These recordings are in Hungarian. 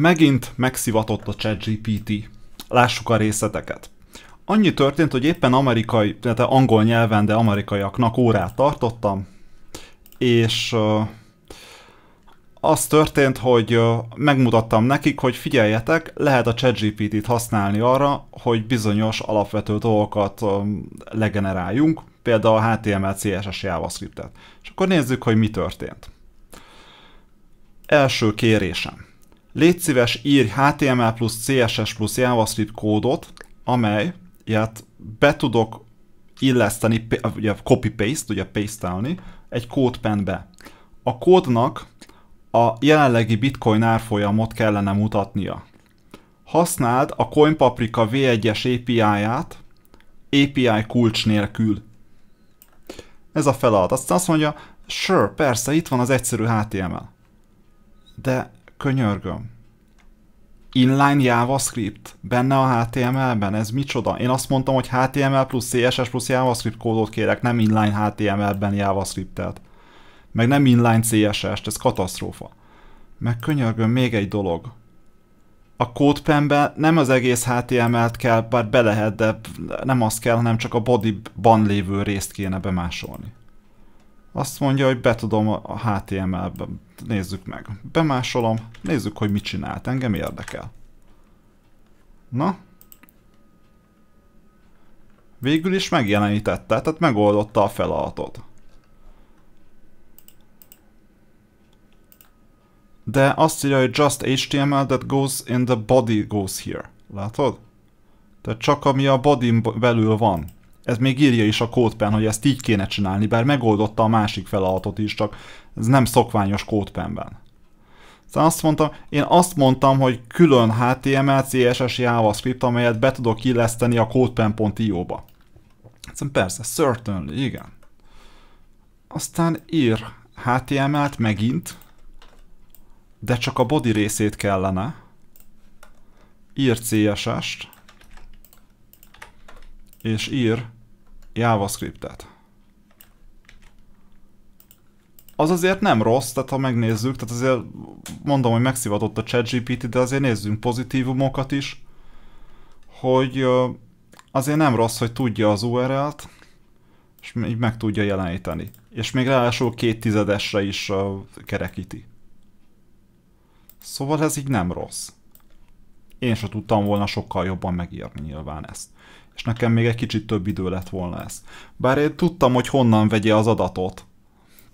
Megint megszivatott a ChatGPT. Lássuk a részleteket. Annyi történt, hogy éppen amerikai, tehát angol nyelven, de amerikaiaknak órát tartottam, és az történt, hogy megmutattam nekik, hogy figyeljetek, lehet a ChatGPT-t használni arra, hogy bizonyos alapvető dolgokat legeneráljunk, például a HTML, CSS, JavaScript-et. És akkor nézzük, hogy mi történt. Első kérésem. Légy szíves, írj HTML plusz CSS plusz JavaScript kódot, amelyet be tudok illeszteni, ugye copy-paste, ugye paste-elni, egy kódpenbe. A kódnak a jelenlegi bitcoin árfolyamot kellene mutatnia. Használd a CoinPaprika V1-es API-ját API kulcs nélkül. Ez a feladat. Aztán azt mondja, sure, persze, itt van az egyszerű HTML. De Könyörgöm. Inline JavaScript benne a HTML-ben, ez micsoda? Én azt mondtam, hogy HTML plusz CSS plusz JavaScript kódot kérek, nem inline HTML-ben JavaScript-et. Meg nem inline CSS-t, ez katasztrófa. Meg könyörgöm, még egy dolog. A kódpenbe nem az egész HTML-t kell, bár be lehet, de nem azt kell, hanem csak a bodyban lévő részt kéne bemásolni. Azt mondja, hogy betudom a HTML-be. Nézzük meg. Bemásolom, nézzük, hogy mit csinált. Engem érdekel. Na. Végül is megjelenítette, tehát megoldotta a feladatot. De azt írja, hogy just HTML that goes in the body goes here. Látod? Tehát csak ami a body belül van ez még írja is a kódpen, hogy ezt így kéne csinálni, bár megoldotta a másik feladatot is, csak ez nem szokványos kódpenben. Szóval azt mondtam, én azt mondtam, hogy külön HTML, CSS, JavaScript, amelyet be tudok illeszteni a codepen.io-ba. Szóval persze, certainly, igen. Aztán ír HTML-t megint, de csak a body részét kellene. Ír CSS-t, és ír JavaScript-et. Az azért nem rossz, tehát ha megnézzük, tehát azért mondom, hogy megszivatott a ChatGPT, de azért nézzünk pozitívumokat is, hogy azért nem rossz, hogy tudja az URL-t, és így meg tudja jeleníteni. És még ráadásul két tizedesre is kerekíti. Szóval ez így nem rossz. Én se tudtam volna sokkal jobban megírni nyilván ezt és nekem még egy kicsit több idő lett volna ez. Bár én tudtam, hogy honnan vegye az adatot.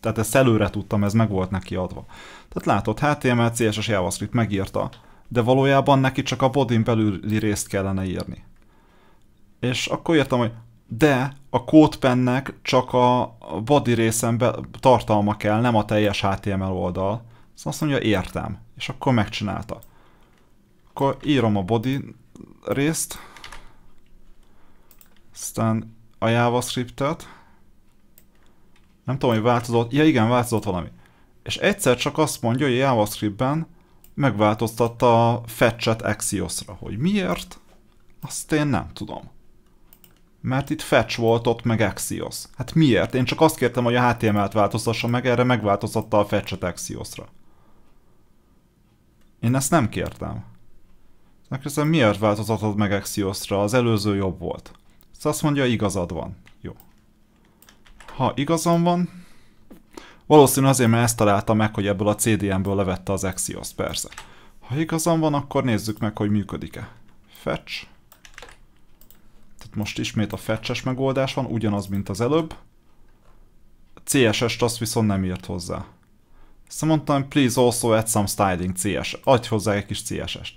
Tehát ezt előre tudtam, ez meg volt neki adva. Tehát látod, HTML, CSS, JavaScript megírta, de valójában neki csak a bodin belüli részt kellene írni. És akkor írtam, hogy de a kódpennek csak a body részen be, tartalma kell, nem a teljes HTML oldal. Szóval azt mondja, értem. És akkor megcsinálta. Akkor írom a body részt, aztán a JavaScript-et. Nem tudom, hogy változott. Ja igen, változott valami. És egyszer csak azt mondja, hogy a JavaScript-ben megváltoztatta a fetch-et axios-ra. Hogy miért? Azt én nem tudom. Mert itt fetch volt, ott meg Axios. Hát miért? Én csak azt kértem, hogy a HTML-t változtassa meg, erre megváltoztatta a fetch-et axios-ra. Én ezt nem kértem. Megkérdezem, miért változtatod meg axios-ra Az előző jobb volt. Ez szóval azt mondja, igazad van. Jó. Ha igazam van, valószínű azért, mert ezt találta meg, hogy ebből a CDN-ből levette az Axios, persze. Ha igazam van, akkor nézzük meg, hogy működik-e. Fetch. Tehát most ismét a fetches megoldás van, ugyanaz, mint az előbb. CSS-t azt viszont nem írt hozzá. Azt szóval mondtam, please also add some styling CSS. Adj hozzá egy kis CSS-t.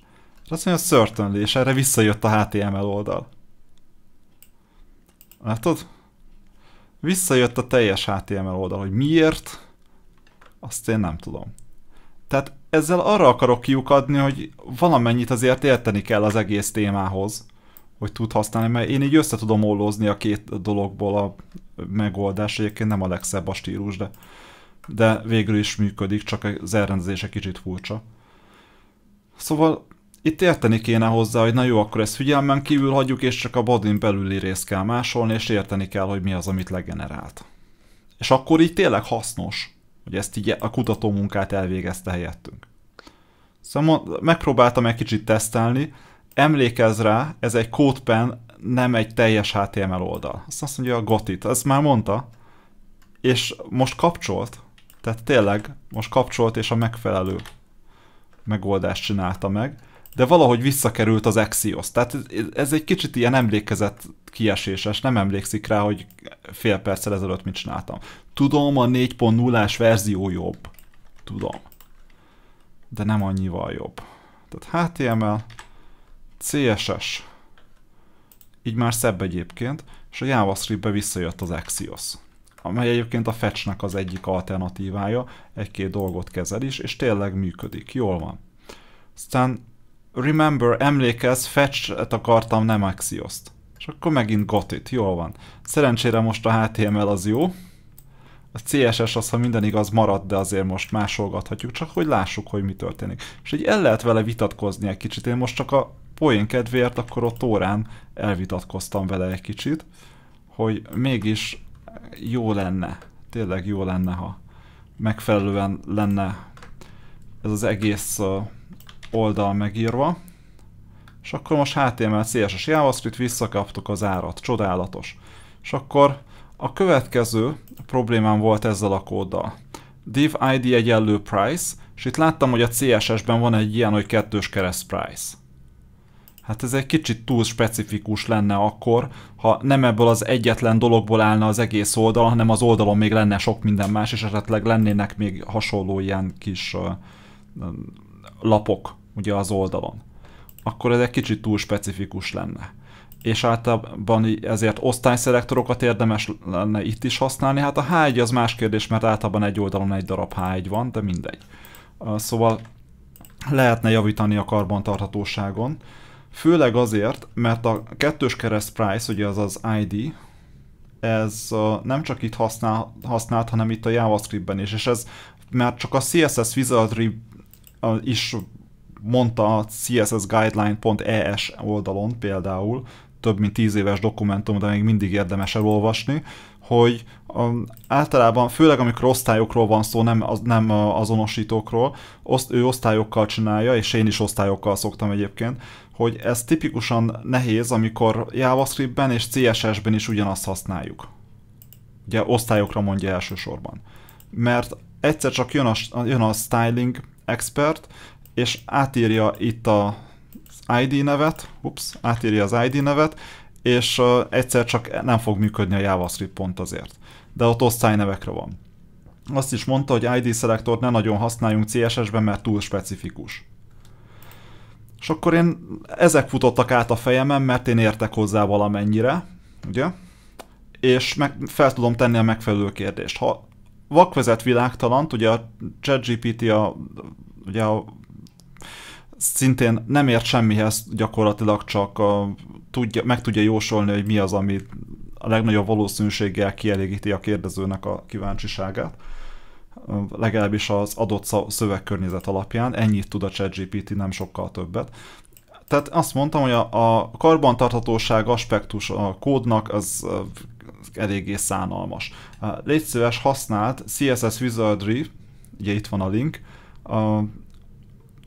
Azt mondja, certainly, és erre visszajött a HTML oldal. Látod? Visszajött a teljes HTML oldal, hogy miért, azt én nem tudom. Tehát ezzel arra akarok kiukadni, hogy valamennyit azért érteni kell az egész témához, hogy tud használni, mert én így össze tudom ollózni a két dologból a megoldás, egyébként nem a legszebb a stílus, de, de végül is működik, csak az elrendezése kicsit furcsa. Szóval itt érteni kéne hozzá, hogy na jó, akkor ezt figyelmen kívül hagyjuk, és csak a bodin belüli részt kell másolni, és érteni kell, hogy mi az, amit legenerált. És akkor így tényleg hasznos, hogy ezt így a kutató munkát elvégezte helyettünk. Szóval megpróbáltam egy kicsit tesztelni, emlékezz rá, ez egy CodePen, nem egy teljes HTML oldal. Azt, azt mondja a Gotit, ezt már mondta, és most kapcsolt, tehát tényleg most kapcsolt és a megfelelő megoldást csinálta meg de valahogy visszakerült az Axios. Tehát ez egy kicsit ilyen emlékezett kieséses, nem emlékszik rá, hogy fél perccel ezelőtt mit csináltam. Tudom, a 4.0-ás verzió jobb. Tudom. De nem annyival jobb. Tehát HTML, CSS, így már szebb egyébként, és a JavaScript-be visszajött az Axios amely egyébként a fetchnek az egyik alternatívája, egy-két dolgot kezel is, és tényleg működik, jól van. Aztán remember, emlékezz, fetch-et akartam, nem Axios-t. És akkor megint got it, jól van. Szerencsére most a HTML az jó. A CSS az, ha minden igaz, marad, de azért most másolgathatjuk, csak hogy lássuk, hogy mi történik. És így el lehet vele vitatkozni egy kicsit. Én most csak a poén kedvéért akkor ott órán elvitatkoztam vele egy kicsit, hogy mégis jó lenne, tényleg jó lenne, ha megfelelően lenne ez az egész uh, oldal megírva, és akkor most HTML, CSS, JavaScript visszakaptuk az árat. Csodálatos. És akkor a következő problémám volt ezzel a kóddal. Div ID egyenlő price, és itt láttam, hogy a CSS-ben van egy ilyen, hogy kettős kereszt price. Hát ez egy kicsit túl specifikus lenne akkor, ha nem ebből az egyetlen dologból állna az egész oldal, hanem az oldalon még lenne sok minden más, és esetleg lennének még hasonló ilyen kis uh, lapok, ugye az oldalon, akkor ez egy kicsit túl specifikus lenne. És általában ezért osztályszelektorokat érdemes lenne itt is használni. Hát a H1 az más kérdés, mert általában egy oldalon egy darab H1 van, de mindegy. Szóval lehetne javítani a karbantarthatóságon, főleg azért, mert a kettős kereszt price, ugye az az ID, ez nem csak itt használ, használt, hanem itt a JavaScriptben is, és ez már csak a CSS Visual is mondta a cssguideline.es oldalon például, több mint tíz éves dokumentum, de még mindig érdemes elolvasni, hogy um, általában, főleg amikor osztályokról van szó, nem, az, nem uh, azonosítókról, oszt, ő osztályokkal csinálja, és én is osztályokkal szoktam egyébként, hogy ez tipikusan nehéz, amikor JavaScript-ben és CSS-ben is ugyanazt használjuk. Ugye osztályokra mondja elsősorban. Mert egyszer csak jön a, jön a styling expert, és átírja itt a ID nevet, ups, átírja az ID nevet, és uh, egyszer csak nem fog működni a JavaScript pont azért. De ott osztály nevekre van. Azt is mondta, hogy ID selektort ne nagyon használjunk CSS-ben, mert túl specifikus. És akkor én ezek futottak át a fejemen, mert én értek hozzá valamennyire, ugye? És meg fel tudom tenni a megfelelő kérdést. Ha vakvezet világtalant, ugye a ChatGPT a, ugye a szintén nem ért semmihez, gyakorlatilag csak a, tudja, meg tudja jósolni, hogy mi az, ami a legnagyobb valószínűséggel kielégíti a kérdezőnek a kíváncsiságát legalábbis az adott szövegkörnyezet alapján, ennyit tud a ChatGPT, nem sokkal többet. Tehát azt mondtam, hogy a, a karbantarthatóság aspektus a kódnak az eléggé szánalmas. Légy szíves, használt CSS Wizardry, ugye itt van a link,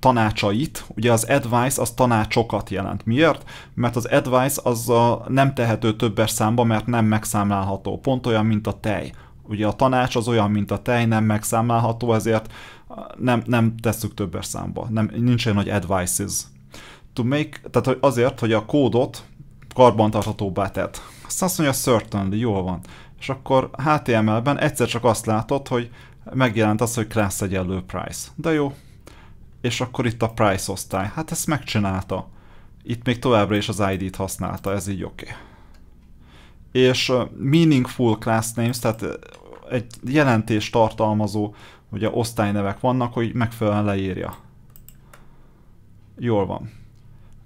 tanácsait, ugye az advice az tanácsokat jelent. Miért? Mert az advice az a nem tehető többes számba, mert nem megszámlálható. Pont olyan, mint a tej. Ugye a tanács az olyan, mint a tej, nem megszámlálható, ezért uh, nem, nem tesszük többes számba. Nem, nincs olyan nagy advices. To make, tehát azért, hogy a kódot karbantarthatóbbá tett. Aztán azt mondja, certainly, jól van. És akkor HTML-ben egyszer csak azt látod, hogy megjelent az, hogy class egyenlő price. De jó, és akkor itt a price osztály. Hát ezt megcsinálta. Itt még továbbra is az ID-t használta, ez így oké. Okay. És meaningful class names, tehát egy jelentés tartalmazó ugye osztálynevek vannak, hogy megfelelően leírja. Jól van.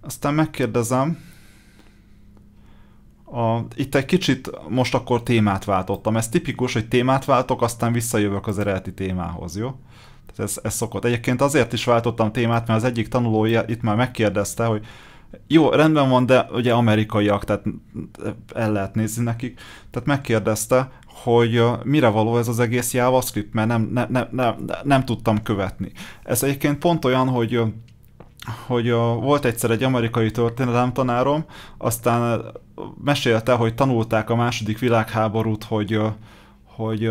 Aztán megkérdezem, a, itt egy kicsit most akkor témát váltottam. Ez tipikus, hogy témát váltok, aztán visszajövök az eredeti témához, jó? ez, ez szokott. Egyébként azért is váltottam témát, mert az egyik tanuló itt már megkérdezte, hogy jó, rendben van, de ugye amerikaiak, tehát el lehet nézni nekik. Tehát megkérdezte, hogy mire való ez az egész JavaScript, mert nem, nem, nem, nem, nem tudtam követni. Ez egyébként pont olyan, hogy hogy volt egyszer egy amerikai tanárom, aztán mesélte, hogy tanulták a második világháborút, hogy, hogy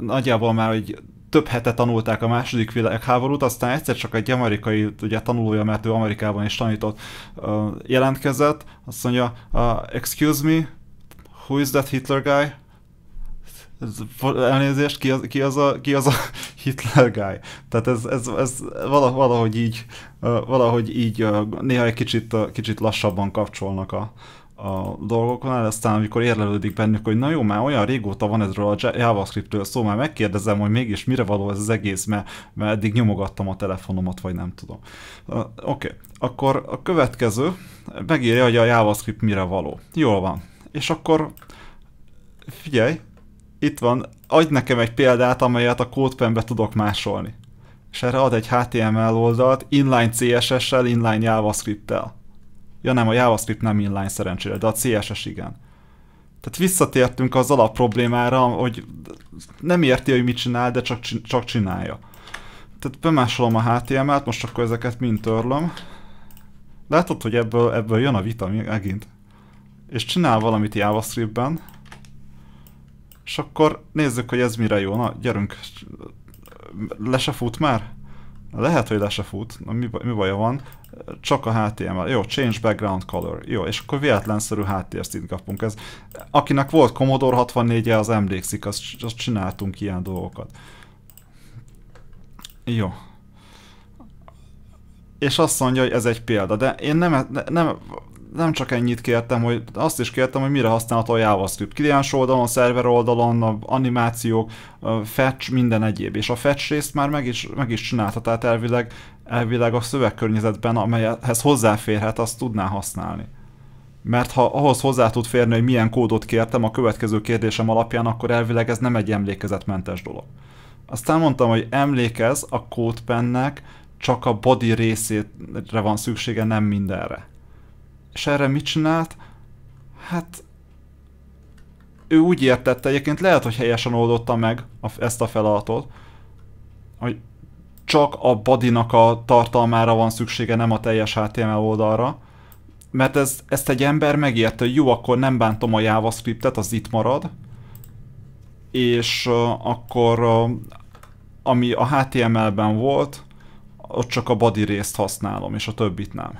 nagyjából már egy több hete tanulták a második világháborút, aztán egyszer csak egy amerikai ugye, tanulója, mert ő Amerikában is tanított, jelentkezett, azt mondja, excuse me, who is that Hitler guy? Elnézést, ki az, ki az, a, ki az a Hitler guy? Tehát ez, ez, ez valahogy így, valahogy így néha egy kicsit, kicsit lassabban kapcsolnak a, a dolgokon, aztán amikor érlelődik bennük, hogy na jó, már olyan régóta van ezről a JavaScriptről szó, már megkérdezem, hogy mégis mire való ez az egész, mert, mert eddig nyomogattam a telefonomat, vagy nem tudom. Uh, Oké, okay. akkor a következő megírja, hogy a JavaScript mire való. Jól van. És akkor figyelj, itt van, adj nekem egy példát, amelyet a kódpenbe tudok másolni. És erre ad egy HTML oldalt inline CSS-sel, inline JavaScript-tel Ja nem, a JavaScript nem inline szerencsére, de a CSS igen. Tehát visszatértünk az alap problémára, hogy nem érti, hogy mit csinál, de csak, csak csinálja. Tehát bemásolom a HTML-t, most akkor ezeket mind törlöm. Látod, hogy ebből, ebből jön a vita megint. És csinál valamit JavaScript-ben. És akkor nézzük, hogy ez mire jó. Na, gyerünk. Le se fut már? Lehet, hogy le se fut, mi, mi baja van, csak a HTML, jó, change background color, jó, és akkor véletlenszerű háttérszint kapunk. Ez, akinek volt Commodore 64 -e, az emlékszik, azt, azt csináltunk ilyen dolgokat. Jó. És azt mondja, hogy ez egy példa, de én nem, nem nem csak ennyit kértem, hogy azt is kértem, hogy mire használható a JavaScript. Kliens oldalon, szerver oldalon, a animációk, a fetch, minden egyéb. És a fetch részt már meg is, meg is csinálta, tehát elvileg, elvileg a szövegkörnyezetben, amelyhez hozzáférhet, azt tudná használni. Mert ha ahhoz hozzá tud férni, hogy milyen kódot kértem a következő kérdésem alapján, akkor elvileg ez nem egy emlékezetmentes dolog. Aztán mondtam, hogy emlékez a kódpennek, csak a body részére van szüksége, nem mindenre és erre mit csinált? Hát ő úgy értette, egyébként lehet, hogy helyesen oldotta meg a, ezt a feladatot, hogy csak a badinak a tartalmára van szüksége, nem a teljes HTML oldalra, mert ez, ezt egy ember megérte, hogy jó, akkor nem bántom a JavaScriptet, az itt marad, és uh, akkor uh, ami a HTML-ben volt, ott csak a body részt használom, és a többit nem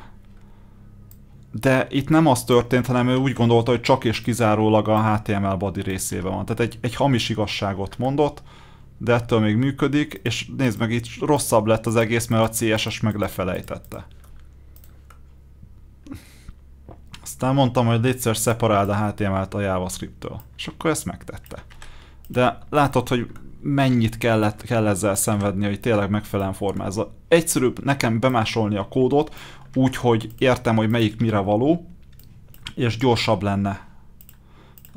de itt nem az történt, hanem ő úgy gondolta, hogy csak és kizárólag a HTML body részével van. Tehát egy, egy hamis igazságot mondott, de ettől még működik, és nézd meg, itt rosszabb lett az egész, mert a CSS meg lefelejtette. Aztán mondtam, hogy létszer szeparáld a HTML-t a JavaScript-től, és akkor ezt megtette. De látod, hogy mennyit kellett, kell ezzel szenvedni, hogy tényleg megfelelően formázza. Egyszerűbb nekem bemásolni a kódot, úgy, hogy értem, hogy melyik mire való, és gyorsabb lenne.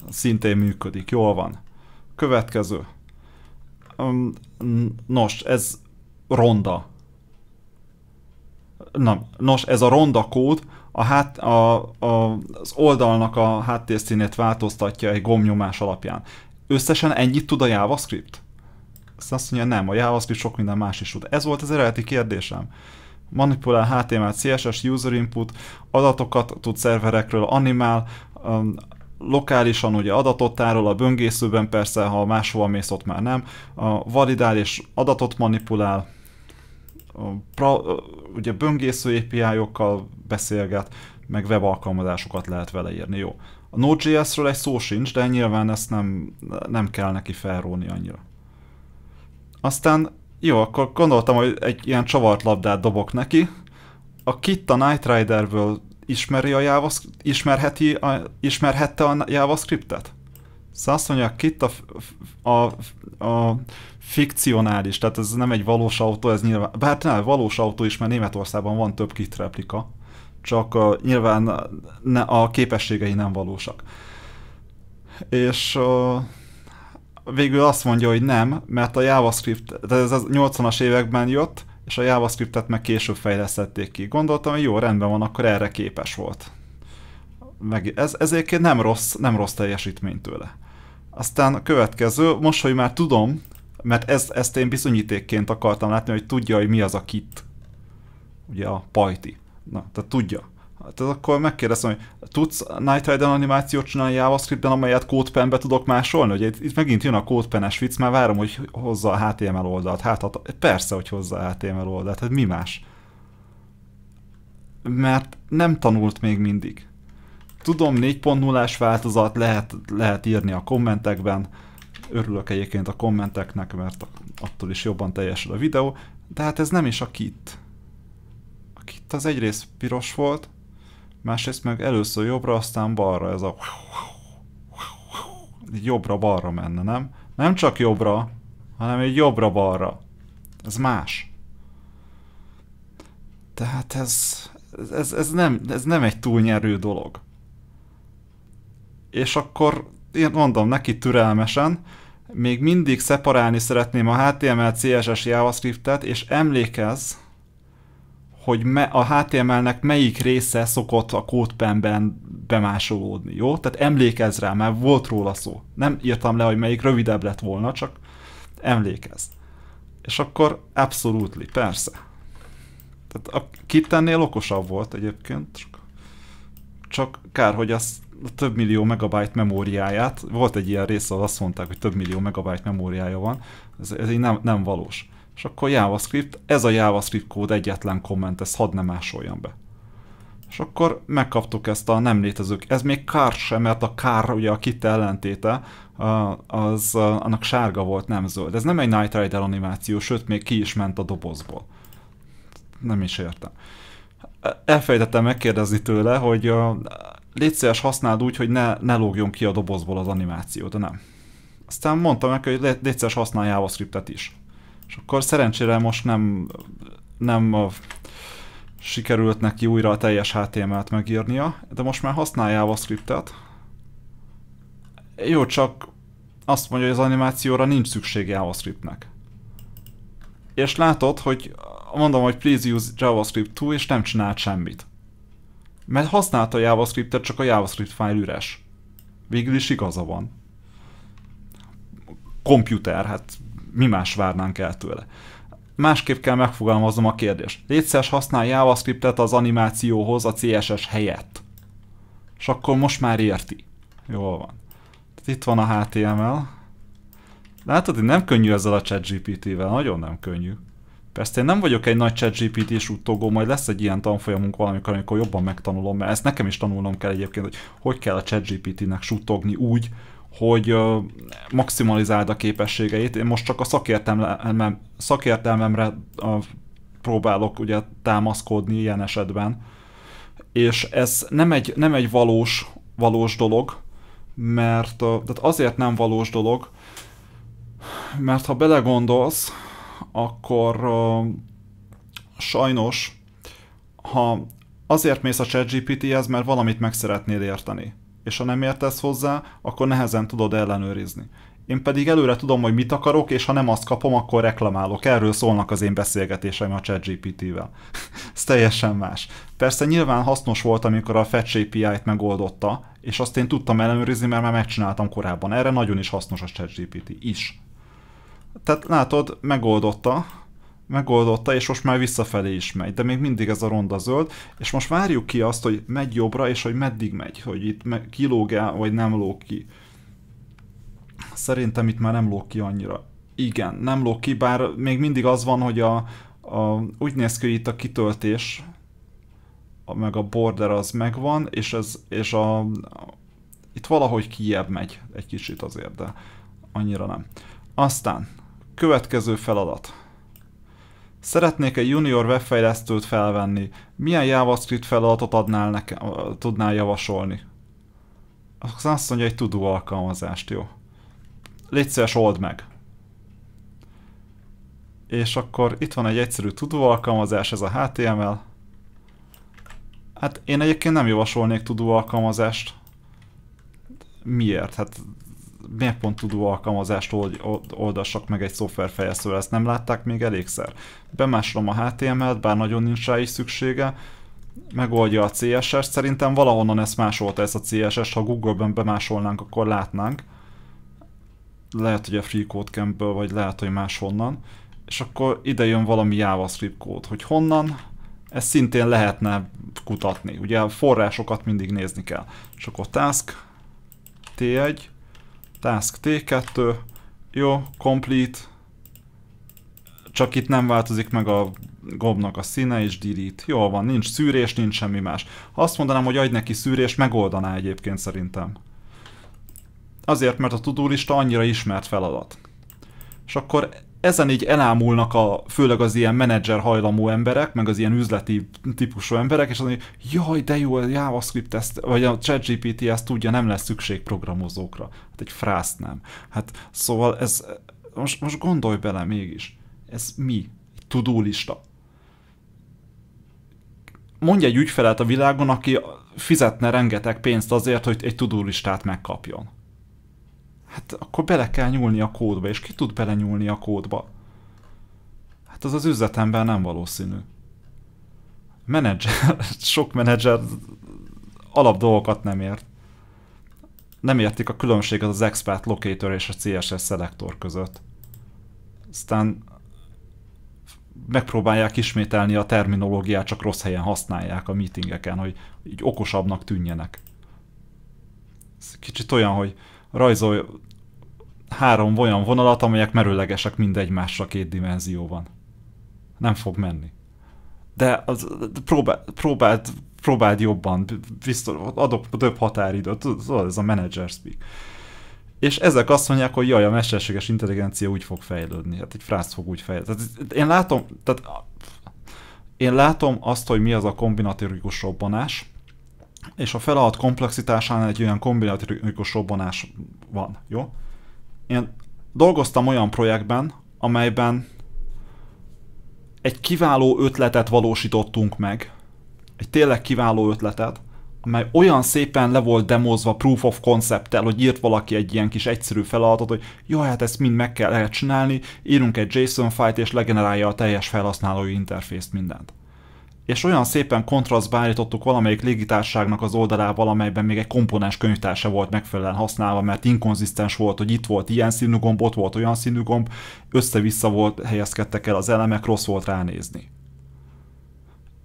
Szintén működik, jól van. Következő. Nos, ez ronda. Nem, nos, ez a ronda kód a hát, a, a, az oldalnak a háttérszínét változtatja egy gomnyomás alapján. Összesen ennyit tud a JavaScript? Azt mondja, nem, a JavaScript sok minden más is tud. Ez volt az eredeti kérdésem manipulál HTML, CSS, user input, adatokat tud szerverekről, animál, um, lokálisan ugye adatot tárol, a böngészőben persze, ha máshova mész, ott már nem, a validál és adatot manipulál, a pra, ugye böngésző API-okkal beszélget, meg alkalmazásokat lehet vele írni, jó. A Node.js-ről egy szó sincs, de nyilván ezt nem, nem kell neki felróni annyira. Aztán jó, akkor gondoltam, hogy egy ilyen csavart labdát dobok neki. A Kitta Knight Riderből ismeri a JavaScript, ismerheti a, ismerhette a JavaScript-et? Szóval azt mondja, Kitta a, a, a fikcionális, tehát ez nem egy valós autó, ez nyilván, bár nem, valós autó is, mert Németországban van több kit replika, csak uh, nyilván ne, a képességei nem valósak. És uh, végül azt mondja, hogy nem, mert a JavaScript, tehát ez az 80-as években jött, és a JavaScriptet meg később fejlesztették ki. Gondoltam, hogy jó, rendben van, akkor erre képes volt. Meg ez, ez egyébként nem rossz, nem rossz teljesítmény tőle. Aztán a következő, most, hogy már tudom, mert ez, ezt én bizonyítékként akartam látni, hogy tudja, hogy mi az a kit. Ugye a pajti. Na, tehát tudja. Tehát akkor megkérdezem, hogy tudsz Night Rider animációt csinálni JavaScript-ben, amelyet CodePen-be tudok másolni? Ugye itt, itt megint jön a kódpenes vicc, már várom, hogy hozza a HTML oldalt. Hát, hát persze, hogy hozza a HTML oldalt, hát mi más? Mert nem tanult még mindig. Tudom, 4.0-ás változat, lehet, lehet írni a kommentekben. Örülök egyébként a kommenteknek, mert attól is jobban teljesül a videó. De hát ez nem is a kit. A kit az egyrészt piros volt, másrészt meg először jobbra, aztán balra, ez a jobbra-balra menne, nem? Nem csak jobbra, hanem egy jobbra-balra. Ez más. Tehát ez, ez, ez, nem, ez nem egy túl nyerő dolog. És akkor én mondom neki türelmesen, még mindig szeparálni szeretném a HTML, CSS, JavaScript-et, és emlékezz, hogy me, a HTML-nek melyik része szokott a kódpenben bemásolódni, jó? Tehát emlékezz rá, mert volt róla szó. Nem írtam le, hogy melyik rövidebb lett volna, csak emlékezz. És akkor abszolútli, persze. Tehát a kittennél okosabb volt egyébként, csak, csak kár, hogy az több millió megabyte memóriáját, volt egy ilyen rész, ahol azt mondták, hogy több millió megabyte memóriája van, ez, ez így nem, nem valós és akkor JavaScript, ez a JavaScript kód egyetlen komment, ezt hadd ne másoljam be. És akkor megkaptuk ezt a nem létezők. Ez még kár sem, mert a kár, ugye a kit ellentéte, az annak sárga volt, nem zöld. Ez nem egy Night Rider animáció, sőt még ki is ment a dobozból. Nem is értem. Elfejtettem megkérdezni tőle, hogy légy szíves, használd úgy, hogy ne, ne lógjon ki a dobozból az animáció, de nem. Aztán mondtam, neki, hogy légy szíves, használj JavaScriptet is. És akkor szerencsére most nem, nem a, sikerült neki újra a teljes HTML-t megírnia, de most már használja JavaScript-et. Jó, csak azt mondja, hogy az animációra nincs szükség JavaScriptnek. És látod, hogy mondom, hogy please use JavaScript 2, és nem csinált semmit. Mert használta a JavaScriptet, csak a JavaScript file üres. Végül is igaza van. Komputer, hát mi más várnánk el tőle. Másképp kell megfogalmaznom a kérdést. Létszeres használ JavaScriptet az animációhoz a CSS helyett. És akkor most már érti. Jól van. Itt van a HTML. Látod, hogy nem könnyű ezzel a ChatGPT-vel, nagyon nem könnyű. Persze én nem vagyok egy nagy ChatGPT-s uttogó, majd lesz egy ilyen tanfolyamunk valamikor, amikor jobban megtanulom, mert ezt nekem is tanulnom kell egyébként, hogy hogy kell a ChatGPT-nek suttogni úgy, hogy maximalizáld a képességeit. Én most csak a szakértelmem, szakértelmemre próbálok ugye támaszkodni ilyen esetben. És ez nem egy, nem egy valós, valós dolog, mert tehát azért nem valós dolog, mert ha belegondolsz, akkor sajnos, ha azért mész a ChatGPT-hez, mert valamit meg szeretnél érteni és ha nem értesz hozzá, akkor nehezen tudod ellenőrizni. Én pedig előre tudom, hogy mit akarok, és ha nem azt kapom, akkor reklamálok. Erről szólnak az én beszélgetéseim a ChatGPT-vel. Ez teljesen más. Persze nyilván hasznos volt, amikor a Fetch API-t megoldotta, és azt én tudtam ellenőrizni, mert már megcsináltam korábban. Erre nagyon is hasznos a ChatGPT is. Tehát látod, megoldotta, megoldotta, és most már visszafelé is megy, de még mindig ez a ronda zöld, és most várjuk ki azt, hogy megy jobbra, és hogy meddig megy, hogy itt me- kilóg el, vagy nem lóg ki. Szerintem itt már nem lóg ki annyira. Igen, nem lóg ki, bár még mindig az van, hogy a, a, úgy néz ki, hogy itt a kitöltés, a, meg a border az megvan, és, ez, és a, a, itt valahogy kiebb megy egy kicsit azért, de annyira nem. Aztán, következő feladat Szeretnék egy junior webfejlesztőt felvenni. Milyen JavaScript feladatot adnál nekem, tudnál javasolni? Akkor azt mondja, egy tudó alkalmazást, jó. Légy szíves, old meg. És akkor itt van egy egyszerű tudó alkalmazás, ez a HTML. Hát én egyébként nem javasolnék tudó alkalmazást. Miért? Hát miért pont tudó alkalmazást old, oldassak meg egy szoftverfejlesztővel, ezt nem látták még elégszer. Bemásolom a HTML-t, bár nagyon nincs rá is szüksége, megoldja a CSS-t, szerintem valahonnan ezt másolta ezt a CSS-t, ha Google-ben bemásolnánk, akkor látnánk. Lehet, hogy a FreeCodeCamp-ből, vagy lehet, hogy máshonnan. És akkor ide jön valami JavaScript kód, hogy honnan, ezt szintén lehetne kutatni. Ugye a forrásokat mindig nézni kell. És akkor task, T1, task T2, jó, complete, csak itt nem változik meg a gobnak a színe és delete. Jól van, nincs szűrés, nincs semmi más. Ha azt mondanám, hogy adj neki szűrés, megoldaná egyébként szerintem. Azért, mert a tudulista annyira ismert feladat. És akkor ezen így elámulnak a, főleg az ilyen menedzser hajlamú emberek, meg az ilyen üzleti típusú emberek, és azt mondja, jaj, de jó, a JavaScript ezt, vagy a ChatGPT ezt tudja, nem lesz szükség programozókra. Hát egy frászt nem. Hát szóval ez, most, most gondolj bele mégis, ez mi? Egy tudó Mondj egy ügyfelet a világon, aki fizetne rengeteg pénzt azért, hogy egy tudulistát megkapjon. Hát akkor bele kell nyúlni a kódba, és ki tud belenyúlni a kódba? Hát az az üzletemben nem valószínű. Menedzser, sok menedzser alap dolgokat nem ért. Nem értik a különbséget az expert locator és a CSS selector között. Aztán megpróbálják ismételni a terminológiát, csak rossz helyen használják a meetingeken, hogy így okosabbnak tűnjenek. Ez kicsit olyan, hogy rajzolj, három olyan vonalat, amelyek merőlegesek mindegymásra két dimenzióban. Nem fog menni. De az, próbál, próbáld, próbáld jobban, biztos, adok több határidőt, tudod, ez a manager speak. És ezek azt mondják, hogy jaj, a mesterséges intelligencia úgy fog fejlődni, hát egy frász fog úgy fejlődni. Tehát én látom, tehát én látom azt, hogy mi az a kombinatórikus robbanás, és a feladat komplexitásánál egy olyan kombinatórikus robbanás van, jó? én dolgoztam olyan projektben, amelyben egy kiváló ötletet valósítottunk meg, egy tényleg kiváló ötletet, amely olyan szépen le volt demozva proof of concepttel, hogy írt valaki egy ilyen kis egyszerű feladatot, hogy jó, hát ezt mind meg kell lehet csinálni, írunk egy JSON fájt és legenerálja a teljes felhasználói interfészt mindent és olyan szépen kontrasztba állítottuk valamelyik légitárságnak az oldalával, amelyben még egy komponens könyvtár se volt megfelelően használva, mert inkonzisztens volt, hogy itt volt ilyen színű gomb, ott volt olyan színű gomb, össze-vissza volt, helyezkedtek el az elemek, rossz volt ránézni.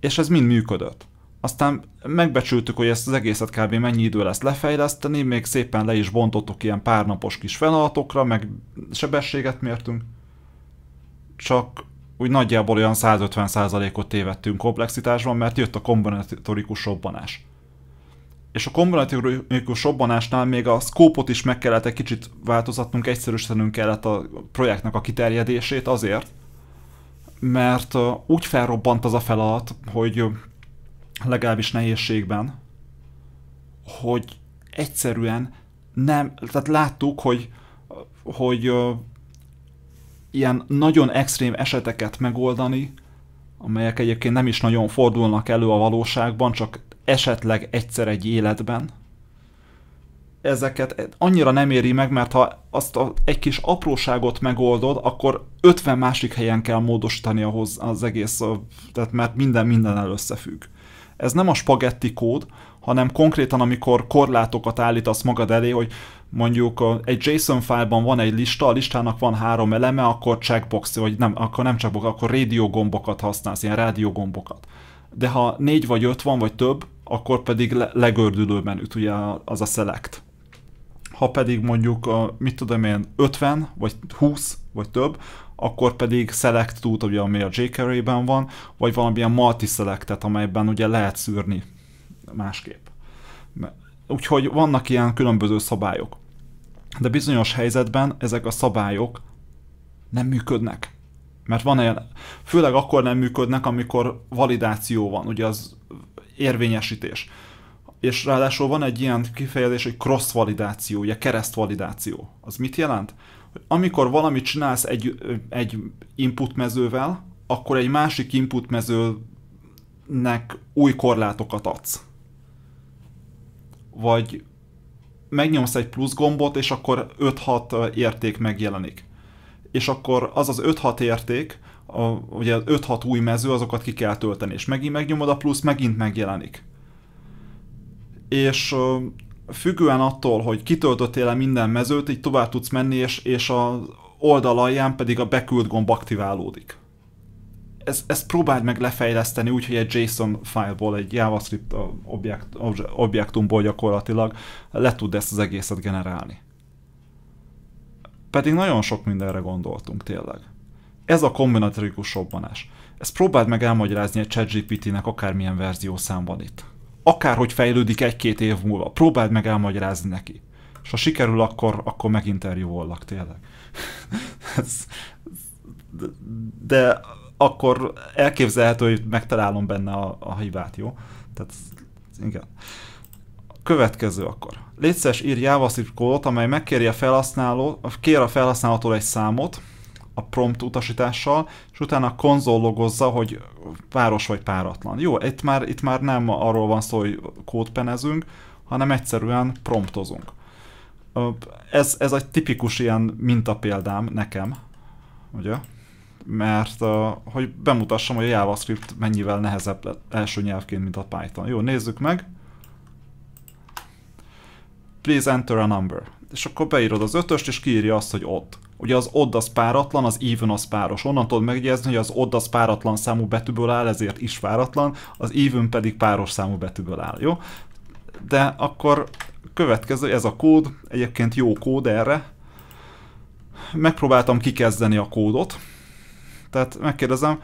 És ez mind működött. Aztán megbecsültük, hogy ezt az egészet kb. mennyi idő lesz lefejleszteni, még szépen le is bontottuk ilyen párnapos kis feladatokra, meg sebességet mértünk. Csak úgy nagyjából olyan 150%-ot tévedtünk komplexitásban, mert jött a kombinatorikus robbanás. És a kombinatorikus robbanásnál még a szkópot is meg kellett egy kicsit változtatnunk, egyszerűsítenünk kellett a projektnek a kiterjedését azért, mert úgy felrobbant az a feladat, hogy legalábbis nehézségben, hogy egyszerűen nem, tehát láttuk, hogy, hogy ilyen nagyon extrém eseteket megoldani, amelyek egyébként nem is nagyon fordulnak elő a valóságban, csak esetleg egyszer egy életben. Ezeket annyira nem éri meg, mert ha azt a, egy kis apróságot megoldod, akkor 50 másik helyen kell módosítani ahhoz az egész, tehát mert minden mindennel összefügg. Ez nem a spagetti kód, hanem konkrétan, amikor korlátokat állítasz magad elé, hogy mondjuk egy JSON fájlban van egy lista, a listának van három eleme, akkor checkbox, vagy nem, akkor nem checkbox, akkor rádiógombokat használsz, ilyen rádiógombokat. De ha négy vagy öt van, vagy több, akkor pedig le- legördülő menüt, ugye az a select. Ha pedig mondjuk, a, mit tudom én, 50, vagy 20, vagy több, akkor pedig select tud, ugye, ami a jQuery-ben van, vagy valamilyen multi-selectet, amelyben ugye lehet szűrni másképp Úgyhogy vannak ilyen különböző szabályok. De bizonyos helyzetben ezek a szabályok nem működnek. Mert van egy, főleg akkor nem működnek, amikor validáció van, ugye az érvényesítés. És ráadásul van egy ilyen kifejezés, hogy cross validáció, ugye kereszt validáció. Az mit jelent? Amikor valamit csinálsz egy, egy input mezővel, akkor egy másik input mezőnek új korlátokat adsz vagy megnyomsz egy plusz gombot, és akkor 5-6 érték megjelenik. És akkor az az 5-6 érték, a, ugye az 5-6 új mező, azokat ki kell tölteni, és megint megnyomod a plusz, megint megjelenik. És függően attól, hogy kitöltöttél -e minden mezőt, így tovább tudsz menni, és, és a oldal alján pedig a beküld gomb aktiválódik ez, ezt próbáld meg lefejleszteni úgy, hogy egy JSON fájlból egy JavaScript objekt, objektumból gyakorlatilag le tud ezt az egészet generálni. Pedig nagyon sok mindenre gondoltunk tényleg. Ez a kombinatorikus robbanás. Ezt próbáld meg elmagyarázni egy ChatGPT-nek akármilyen szám van itt. Akárhogy fejlődik egy-két év múlva, próbáld meg elmagyarázni neki. És ha sikerül, akkor, akkor meginterjúollak tényleg. de, de akkor elképzelhető, hogy megtalálom benne a, a hibát, jó? Tehát igen. Következő akkor. Létszeres ír JavaScript kódot, amely megkéri a felhasználó, kér a felhasználótól egy számot, a prompt utasítással, és utána a konzol logozza, hogy város vagy páratlan. Jó, itt már, itt már nem arról van szó, hogy kódpenezünk, hanem egyszerűen promptozunk. Ez, ez egy tipikus ilyen mintapéldám nekem, ugye? mert uh, hogy bemutassam, hogy a JavaScript mennyivel nehezebb lett első nyelvként, mint a Python. Jó, nézzük meg. Please enter a number. És akkor beírod az ötöst, és kiírja azt, hogy odd. Ugye az odd az páratlan, az even az páros. Onnan tudod megjegyezni, hogy az odd az páratlan számú betűből áll, ezért is páratlan, az even pedig páros számú betűből áll, jó? De akkor következő, ez a kód, egyébként jó kód erre. Megpróbáltam kikezdeni a kódot, tehát megkérdezem,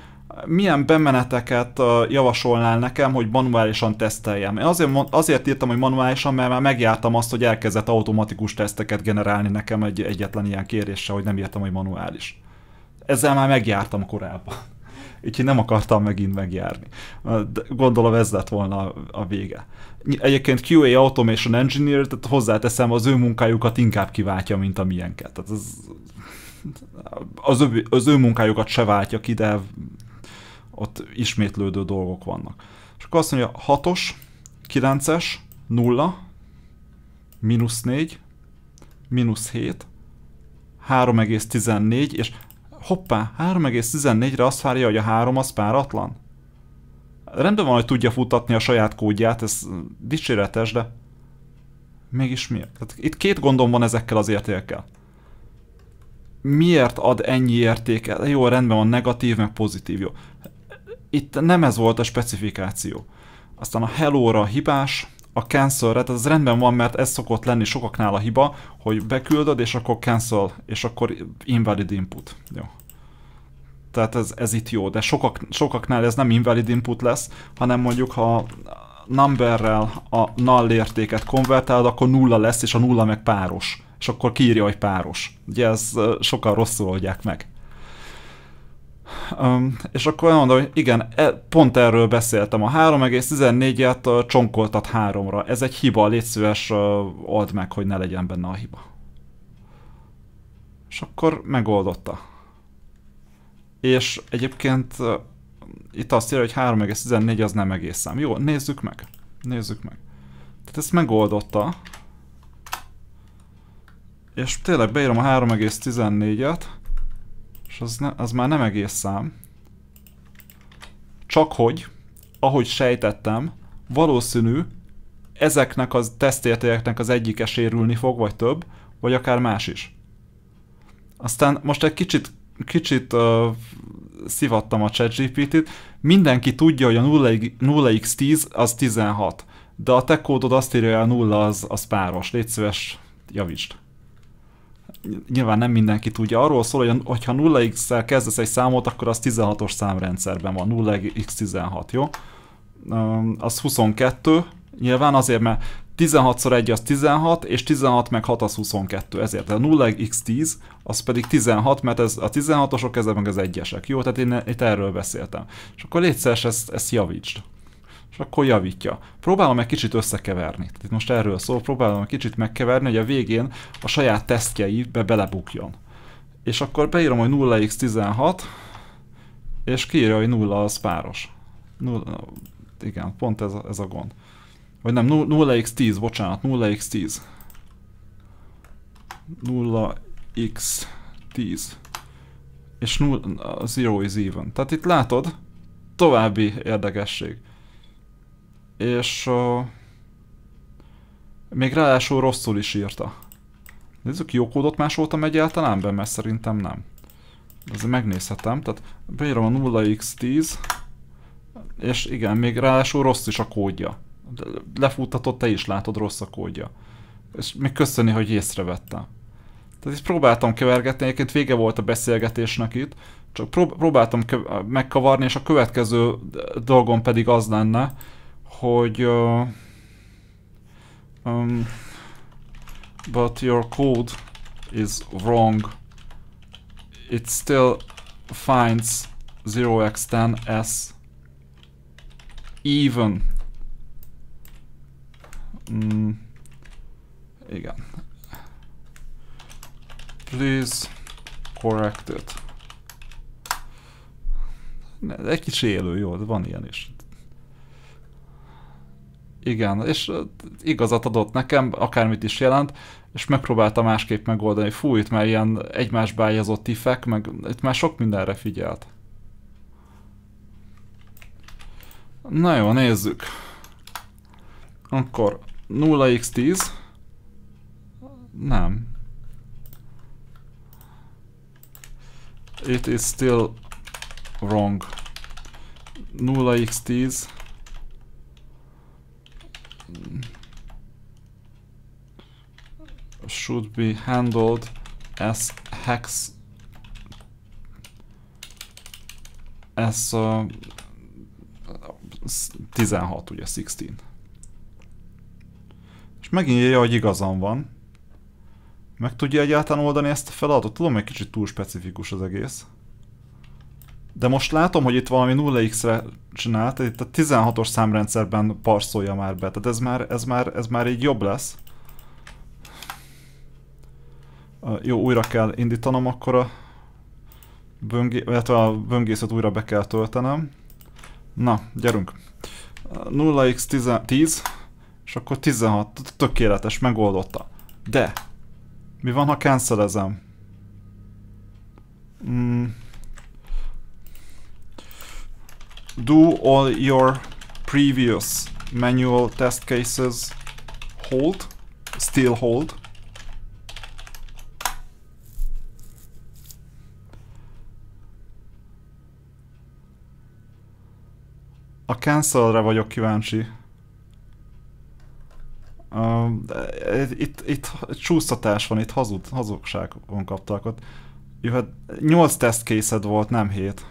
milyen bemeneteket javasolnál nekem, hogy manuálisan teszteljem? Én azért, azért írtam, hogy manuálisan, mert már megjártam azt, hogy elkezdett automatikus teszteket generálni nekem egy egyetlen ilyen kéréssel, hogy nem írtam, hogy manuális. Ezzel már megjártam korábban. Úgyhogy nem akartam megint megjárni. De gondolom ez lett volna a vége. Egyébként QA Automation Engineer, tehát hozzáteszem, az ő munkájukat inkább kiváltja, mint a milyenket. Tehát ez az ő, az ő munkájukat se váltja ki, de ott ismétlődő dolgok vannak. És akkor azt mondja, 6-os, 9-es, 0, mínusz 4, mínusz 7, 3,14, és hoppá, 3,14-re azt várja, hogy a 3 az páratlan. Rendben van, hogy tudja futtatni a saját kódját, ez dicséretes, de mégis mi? Tehát itt két gondom van ezekkel az értékekkel miért ad ennyi értéket? Jó, rendben van, negatív, meg pozitív, jó. Itt nem ez volt a specifikáció. Aztán a hello-ra hibás, a cancel, tehát ez rendben van, mert ez szokott lenni sokaknál a hiba, hogy beküldöd, és akkor cancel, és akkor invalid input. Jó. Tehát ez, ez itt jó, de sokak, sokaknál ez nem invalid input lesz, hanem mondjuk ha numberrel a null értéket konvertálod, akkor nulla lesz, és a nulla meg páros és akkor kiírja, hogy páros. Ugye ezt sokan rosszul oldják meg. Um, és akkor elmondom, hogy igen, e, pont erről beszéltem. A 3,14-et uh, csonkoltat 3-ra. Ez egy hiba, légy szíves, uh, old meg, hogy ne legyen benne a hiba. És akkor megoldotta. És egyébként uh, itt azt írja, hogy 3,14 az nem egészen. Jó, nézzük meg. Nézzük meg. Tehát ezt megoldotta. És tényleg beírom a 3,14-et, és az, ne, az már nem egész szám. Csak hogy, ahogy sejtettem, valószínű, ezeknek a tesztértékeknek az egyike sérülni fog, vagy több, vagy akár más is. Aztán most egy kicsit, kicsit uh, szivattam a ChatGPT-t, mindenki tudja, hogy a 0x10 az 16, de a te kódod azt írja, hogy a 0 az, az páros, légy szíves, javítsd nyilván nem mindenki tudja, arról szól, hogy ha 0x-szel kezdesz egy számot, akkor az 16-os számrendszerben van, 0x16, jó? Az 22, nyilván azért, mert 16-szor 1 az 16, és 16 meg 6 az 22, ezért. De a 0x10 az pedig 16, mert ez a 16-osok, ezek meg az egyesek. Jó, tehát én itt erről beszéltem. És akkor légy ezt, ezt javítsd és akkor javítja. Próbálom egy kicsit összekeverni. Tehát itt most erről szól, próbálom egy kicsit megkeverni, hogy a végén a saját tesztjeibe belebukjon. És akkor beírom, hogy 0x16, és kiírja, hogy 0 az páros. 0, igen, pont ez a, ez a gond. Vagy nem, 0x10, bocsánat, 0x10. 0x10. És 0, 0 is even. Tehát itt látod, további érdekesség és uh, még ráadásul rosszul is írta. Nézzük, jó kódot másoltam egyáltalán be, mert szerintem nem. Ez megnézhetem, tehát beírom a 0x10, és igen, még ráadásul rossz is a kódja. Lefuttatott, te is látod, rossz a kódja. És még köszöni, hogy észrevette. Tehát itt próbáltam kevergetni, egyébként vége volt a beszélgetésnek itt, csak prób próbáltam megkavarni, és a következő dolgom pedig az lenne, hogy uh, um, but your code is wrong. It still finds 0x10 as even. Mm, igen. Please correct it. Egy kis élő, jó, van ilyen is. Igen, és igazat adott nekem, akármit is jelent, és megpróbálta másképp megoldani. Fú, itt már ilyen egymásbájazott tifek, meg itt már sok mindenre figyelt. Na jó, nézzük. Akkor 0x10. Nem. It is still wrong. 0x10. should be handled as hex as uh, 16, ugye 16. És megint írja, hogy igazam van. Meg tudja egyáltalán oldani ezt a feladatot? Tudom, hogy kicsit túl specifikus az egész. De most látom, hogy itt valami 0x-re csinált, itt a 16-os számrendszerben parszolja már be, tehát ez már, ez már, ez már így jobb lesz jó, újra kell indítanom, akkor a, böngé, illetve a böngészet újra be kell töltenem. Na, gyerünk. 0x10, és akkor 16, tökéletes, megoldotta. De, mi van, ha cancelezem? Mm. Do all your previous manual test cases hold, still hold. A cancelre vagyok kíváncsi. Uh, itt, itt csúsztatás van, itt hazud, hazugságon kaptak. Ott, hát 8 készed volt, nem 7.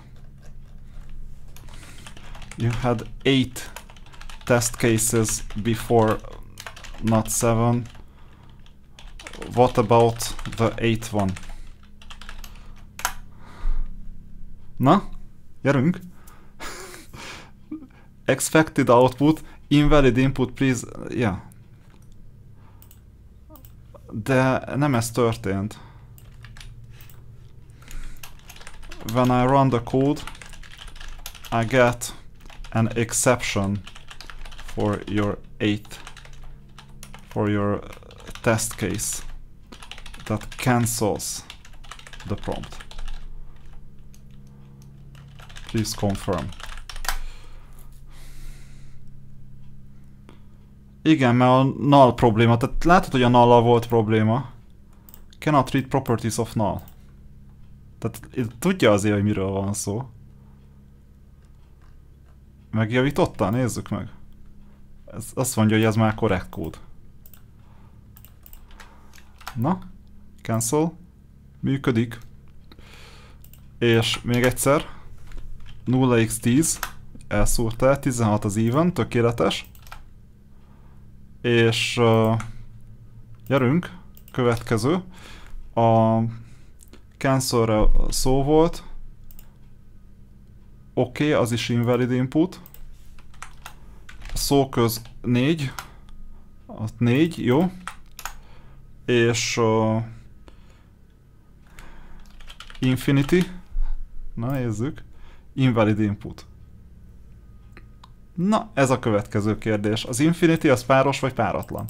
you had eight test cases before not seven what about the eighth one na gyerünk expected output, invalid input, please, yeah. De nem ez történt. When I run the code, I get an exception for your eighth, for your test case that cancels the prompt. Please confirm. Igen, mert a null probléma, tehát látod, hogy a null volt probléma. Cannot read properties of null. Tehát tudja azért, hogy miről van szó. Megjavította? Nézzük meg. Ez, azt mondja, hogy ez már korrekt kód. Na, cancel. Működik. És még egyszer. 0x10. Elszúrta. 16 az even, tökéletes. És uh, gyerünk, következő. A cancelre szó volt. Oké, okay, az is invalid input. A köz 4. Az 4, jó. És uh, infinity. Na nézzük. Invalid input. Na, ez a következő kérdés. Az Infinity az páros vagy páratlan?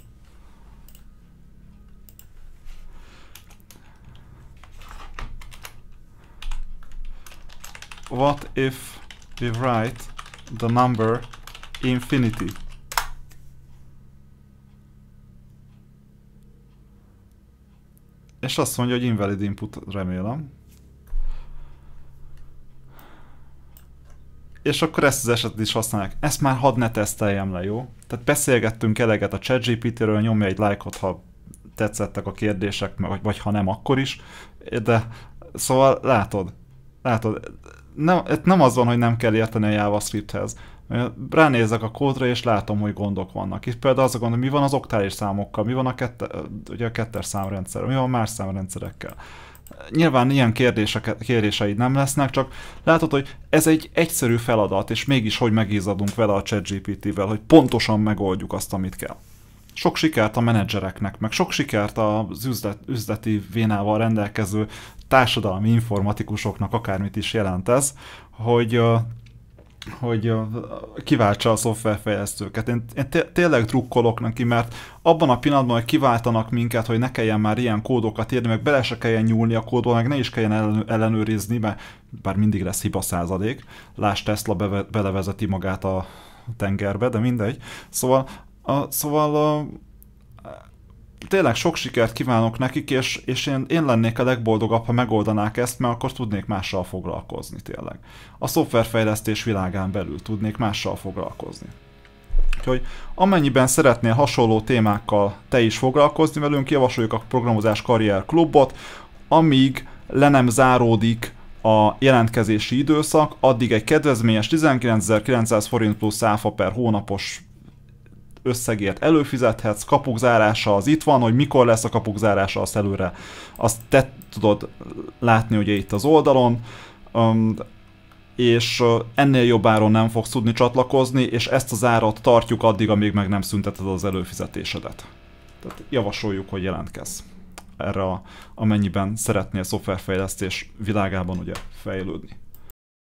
What if we write the number infinity? És azt mondja, hogy invalid input, remélem. és akkor ezt az esetet is használják. Ezt már hadd ne teszteljem le, jó? Tehát beszélgettünk eleget a ChatGPT-ről, nyomja egy lájkot, ha tetszettek a kérdések, vagy, vagy ha nem, akkor is. De szóval látod, látod, nem, nem az van, hogy nem kell érteni a JavaScripthez. Ránézek a kódra, és látom, hogy gondok vannak. Itt például az a gond, hogy mi van az oktális számokkal, mi van a, kette, ugye a kettes számrendszer, mi van más számrendszerekkel. Nyilván ilyen kérdések, kérdéseid nem lesznek, csak látod, hogy ez egy egyszerű feladat, és mégis hogy megízadunk vele a ChatGPT-vel, hogy pontosan megoldjuk azt, amit kell. Sok sikert a menedzsereknek, meg sok sikert az üzlet, üzleti vénával rendelkező társadalmi informatikusoknak, akármit is jelent ez, hogy hogy kiváltsa a szoftverfejlesztőket. Én, én tényleg drukkolok neki, mert abban a pillanatban, hogy kiváltanak minket, hogy ne kelljen már ilyen kódokat írni, meg bele se kelljen nyúlni a kódba, meg ne is kelljen ellenőrizni, mert bár mindig lesz hiba századék. Lásd, Tesla beve, belevezeti magát a tengerbe, de mindegy. Szóval, a, szóval a, tényleg sok sikert kívánok nekik, és, és én, én lennék a legboldogabb, ha megoldanák ezt, mert akkor tudnék mással foglalkozni tényleg. A szoftverfejlesztés világán belül tudnék mással foglalkozni. Úgyhogy amennyiben szeretnél hasonló témákkal te is foglalkozni velünk, javasoljuk a Programozás Karrier Klubot, amíg le nem záródik a jelentkezési időszak, addig egy kedvezményes 19.900 forint plusz áfa per hónapos összegért előfizethetsz, kapuk zárása az itt van, hogy mikor lesz a kapuk zárása, az előre azt te tudod látni ugye itt az oldalon, és ennél jobb áron nem fogsz tudni csatlakozni, és ezt az árat tartjuk addig, amíg meg nem szünteted az előfizetésedet. Tehát javasoljuk, hogy jelentkezz erre, a, amennyiben szeretnél szoftverfejlesztés világában ugye fejlődni.